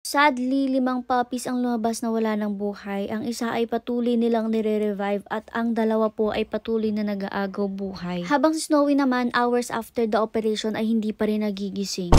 Sadly, limang puppies ang lumabas na wala ng buhay. Ang isa ay patuloy nilang nire-revive at ang dalawa po ay patuloy na nag-aagaw buhay. Habang si Snowy naman, hours after the operation ay hindi pa rin nagigising.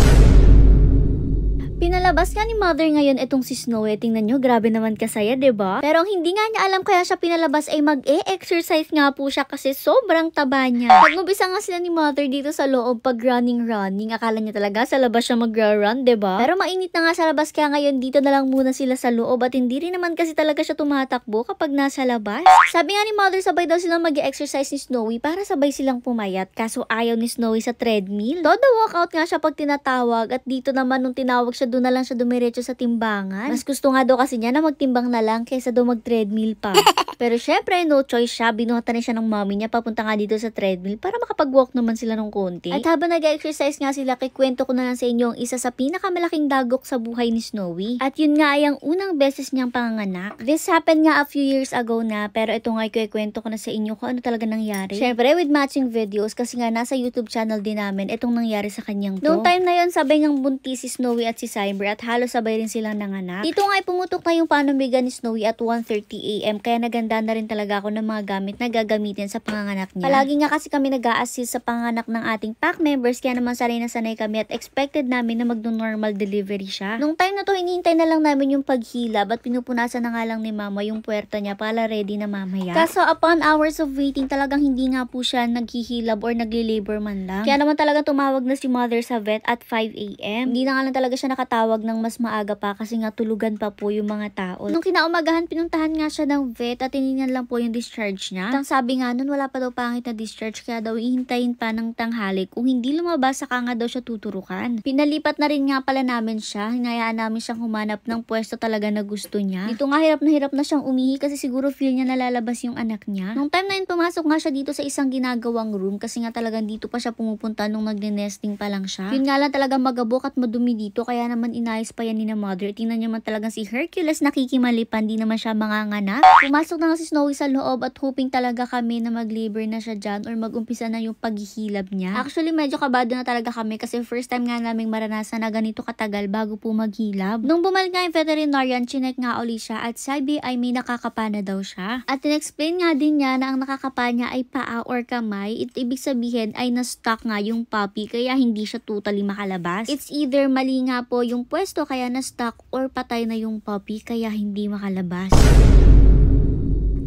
Pinalabas nga ni Mother ngayon itong si Snowy. Tingnan nyo, grabe naman kasaya, ba? Diba? Pero ang hindi nga niya alam kaya siya pinalabas ay mag-e-exercise nga po siya kasi sobrang taba niya. Pag nga sila ni Mother dito sa loob pag running-running, akala niya talaga sa labas siya mag run ba? Diba? Pero mainit na nga sa labas kaya ngayon dito na lang muna sila sa loob at hindi rin naman kasi talaga siya tumatakbo kapag nasa labas. Sabi nga ni Mother sabay daw silang mag-e-exercise ni Snowy para sabay silang pumayat kaso ayaw ni Snowy sa treadmill. Todo workout nga siya pag tinatawag at dito naman nung tinawag siya doon na lang siya dumiretso sa timbangan. Mas gusto nga daw kasi niya na magtimbang na lang kaysa daw mag-treadmill pa. Pero syempre, no choice siya. Binuhatan na siya ng mommy niya papunta nga dito sa treadmill para makapag-walk naman sila ng konti. At habang nag-exercise nga sila, kikwento ko na lang sa inyo ang isa sa pinakamalaking dagok sa buhay ni Snowy. At yun nga ay ang unang beses niyang panganganak. This happened nga a few years ago na, pero ito nga kikwento ko na sa inyo kung ano talaga nangyari. Syempre, with matching videos, kasi nga nasa YouTube channel din namin, itong nangyari sa kanyang to. Noong time na yun, sabay ngang buntis si Snowy at si Sam December at halos sabay rin silang nanganak. Dito nga ay pumutok na yung panumigan ni Snowy at 1.30am kaya naganda na rin talaga ako ng mga gamit na gagamitin sa panganganak niya. Palagi nga kasi kami nag assist sa panganak ng ating pack members kaya naman sanay na sanay kami at expected namin na magno-normal delivery siya. Nung time na to hinihintay na lang namin yung paghila at pinupunasan na nga lang ni mama yung puwerta niya para ready na mamaya. Kaso upon hours of waiting talagang hindi nga po siya naghihilab or nagli-labor man lang. Kaya naman talaga tumawag na si mother sa vet at 5am. Hindi na nga lang talaga siya nakatulog nakatawag ng mas maaga pa kasi nga tulugan pa po yung mga tao. Nung kinaumagahan, pinuntahan nga siya ng vet at tinignan lang po yung discharge niya. At ang sabi nga nun, wala pa daw pangit na discharge kaya daw ihintayin pa ng tanghali. Kung hindi lumabas, saka nga daw siya tuturukan. Pinalipat na rin nga pala namin siya. Hinayaan namin siyang humanap ng pwesto talaga na gusto niya. Dito nga hirap na hirap na siyang umihi kasi siguro feel niya nalalabas yung anak niya. Nung time na yun, pumasok nga siya dito sa isang ginagawang room kasi nga talagang dito pa siya pumupunta nung nagne-nesting pa lang siya. Yun nga lang talaga magabok at madumi dito kaya naman naman inayos pa yan ni na mother. Tingnan niyo man talaga si Hercules nakikimalipan. Di naman siya mangangana. Pumasok na nga si Snowy sa loob at hoping talaga kami na mag-labor na siya dyan or mag-umpisa na yung paghihilab niya. Actually, medyo kabado na talaga kami kasi first time nga namin maranasan na ganito katagal bago po maghilab. Nung bumalik nga yung veterinarian, chinek nga uli siya at sabi ay may nakakapana daw siya. At inexplain nga din niya na ang nakakapana ay paa or kamay. It ibig sabihin ay na-stuck nga yung puppy kaya hindi siya totally makalabas. It's either mali nga po yung pwesto kaya na-stuck or patay na yung puppy kaya hindi makalabas.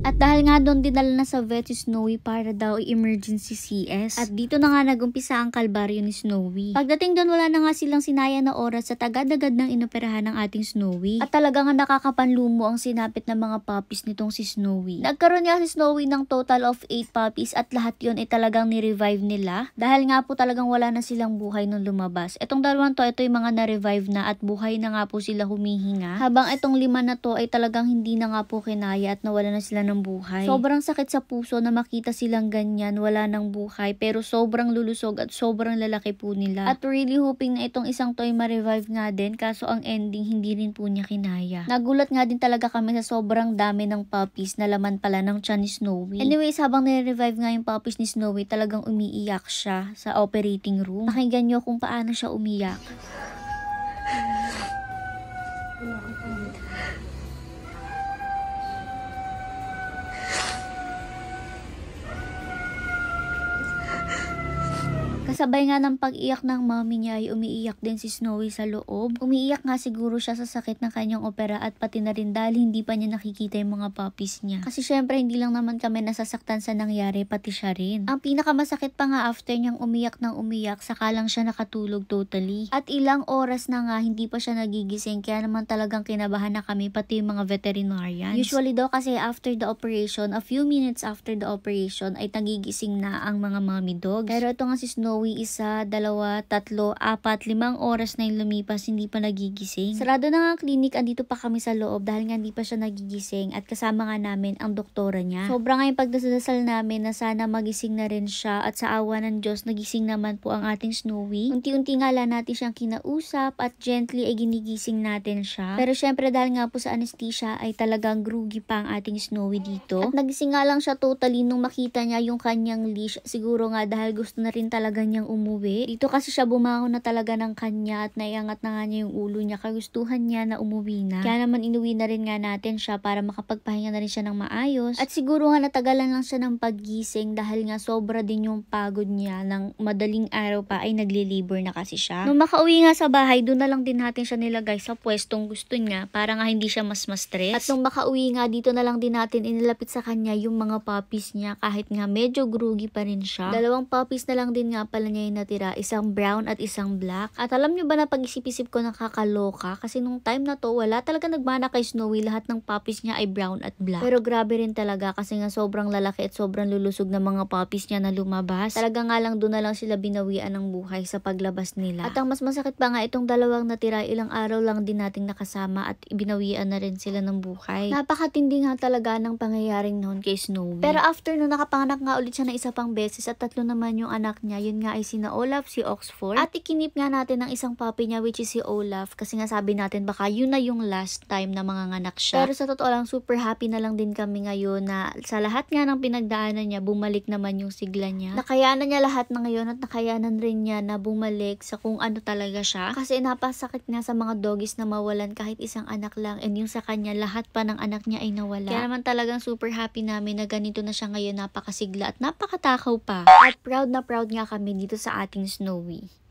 At dahil nga doon dinala na sa vet si Snowy para daw emergency CS. At dito na nga nagumpisa ang kalbaryo ni Snowy. Pagdating doon wala na nga silang sinaya na oras sa agad-agad ng inoperahan ng ating Snowy. At talaga nga nakakapanlumo ang sinapit ng mga puppies nitong si Snowy. Nagkaroon niya si Snowy ng total of 8 puppies at lahat yon ay talagang ni-revive nila. Dahil nga po talagang wala na silang buhay nung lumabas. Itong dalawang to, ito yung mga na-revive na at buhay na nga po sila humihinga. Habang itong lima na to ay talagang hindi na nga po kinaya at nawala na sila ng ng buhay. Sobrang sakit sa puso na makita silang ganyan, wala ng buhay, pero sobrang lulusog at sobrang lalaki po nila. At really hoping na itong isang toy ma-revive nga din, kaso ang ending hindi rin po niya kinaya. Nagulat nga din talaga kami sa sobrang dami ng puppies na laman pala ng tiyan ni Snowy. Anyways, habang nire-revive nga yung puppies ni Snowy, talagang umiiyak siya sa operating room. Pakinggan niyo kung paano siya umiyak. Kasabay nga ng pag-iyak ng mommy niya ay umiiyak din si Snowy sa loob. Umiiyak nga siguro siya sa sakit ng kanyang opera at pati na rin dahil hindi pa niya nakikita yung mga puppies niya. Kasi syempre hindi lang naman kami nasasaktan sa nangyari pati siya rin. Ang pinakamasakit pa nga after niyang umiyak ng umiyak saka siya nakatulog totally. At ilang oras na nga hindi pa siya nagigising kaya naman talagang kinabahan na kami pati yung mga veterinarians. Usually daw kasi after the operation, a few minutes after the operation ay nagigising na ang mga mommy dogs. Pero ito nga si Snowy Nawi isa, dalawa, tatlo, apat, limang oras na yung lumipas, hindi pa nagigising. Sarado na nga clinic, andito pa kami sa loob dahil nga hindi pa siya nagigising at kasama nga namin ang doktora niya. Sobra nga yung pagdasal namin na sana magising na rin siya at sa awa ng Diyos, nagising naman po ang ating Snowy. Unti-unti nga lang natin siyang kinausap at gently ay ginigising natin siya. Pero syempre dahil nga po sa anesthesia ay talagang groggy pa ang ating Snowy dito. At nagising nga lang siya totally nung makita niya yung kanyang leash. Siguro nga dahil gusto na rin talaga niya niyang umuwi. Dito kasi siya bumangon na talaga ng kanya at naiangat na nga niya yung ulo niya. Kagustuhan niya na umuwi na. Kaya naman inuwi na rin nga natin siya para makapagpahinga na rin siya ng maayos. At siguro nga natagalan lang siya ng paggising dahil nga sobra din yung pagod niya ng madaling araw pa ay naglilibor na kasi siya. Nung makauwi nga sa bahay, doon na lang din natin siya nilagay sa pwestong gusto niya para nga hindi siya mas mas stress. At nung makauwi nga, dito na lang din natin inilapit sa kanya yung mga puppies niya kahit nga medyo groggy pa rin siya. Dalawang puppies na lang din nga pala pala niya yung natira, isang brown at isang black. At alam niyo ba na pag-isip-isip ko nakakaloka kasi nung time na to wala talaga nagmana kay Snowy, lahat ng puppies niya ay brown at black. Pero grabe rin talaga kasi nga sobrang lalaki at sobrang lulusog ng mga puppies niya na lumabas. Talaga nga lang doon na lang sila binawian ng buhay sa paglabas nila. At ang mas masakit pa nga itong dalawang natira, ilang araw lang din nating nakasama at ibinawian na rin sila ng buhay. Napakatindi nga talaga ng pangyayaring noon kay Snowy. Pero after noon, nakapanganak nga ulit siya ng isa pang beses at tatlo naman yung anak niya. Yun nga nga ay sina Olaf, si Oxford. At ikinip nga natin ng isang puppy niya which is si Olaf kasi nga sabi natin baka yun na yung last time na manganganak siya. Pero sa totoo lang super happy na lang din kami ngayon na sa lahat nga ng pinagdaanan niya bumalik naman yung sigla niya. Nakayanan niya lahat na ngayon at nakayanan rin niya na bumalik sa kung ano talaga siya. Kasi napasakit nga sa mga doggies na mawalan kahit isang anak lang and yung sa kanya lahat pa ng anak niya ay nawala. Kaya naman talagang super happy namin na ganito na siya ngayon napakasigla at napakatakaw pa. At proud na proud nga kami dito sa ating Snowy.